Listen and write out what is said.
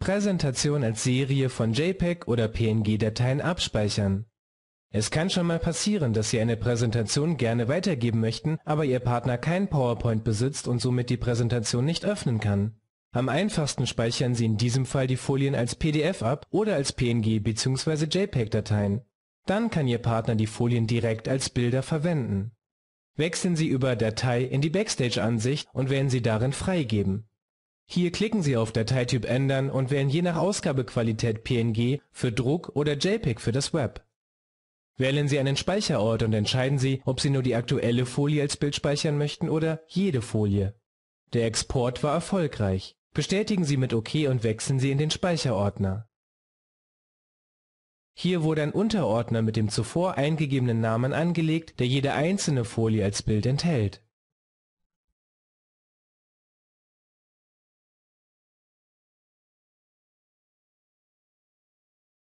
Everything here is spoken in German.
Präsentation als Serie von JPEG oder PNG-Dateien abspeichern. Es kann schon mal passieren, dass Sie eine Präsentation gerne weitergeben möchten, aber Ihr Partner kein PowerPoint besitzt und somit die Präsentation nicht öffnen kann. Am einfachsten speichern Sie in diesem Fall die Folien als PDF ab oder als PNG bzw. JPEG-Dateien. Dann kann Ihr Partner die Folien direkt als Bilder verwenden. Wechseln Sie über Datei in die Backstage-Ansicht und wählen Sie darin Freigeben. Hier klicken Sie auf Dateityp ändern und wählen je nach Ausgabequalität PNG für Druck oder JPEG für das Web. Wählen Sie einen Speicherort und entscheiden Sie, ob Sie nur die aktuelle Folie als Bild speichern möchten oder jede Folie. Der Export war erfolgreich. Bestätigen Sie mit OK und wechseln Sie in den Speicherordner. Hier wurde ein Unterordner mit dem zuvor eingegebenen Namen angelegt, der jede einzelne Folie als Bild enthält.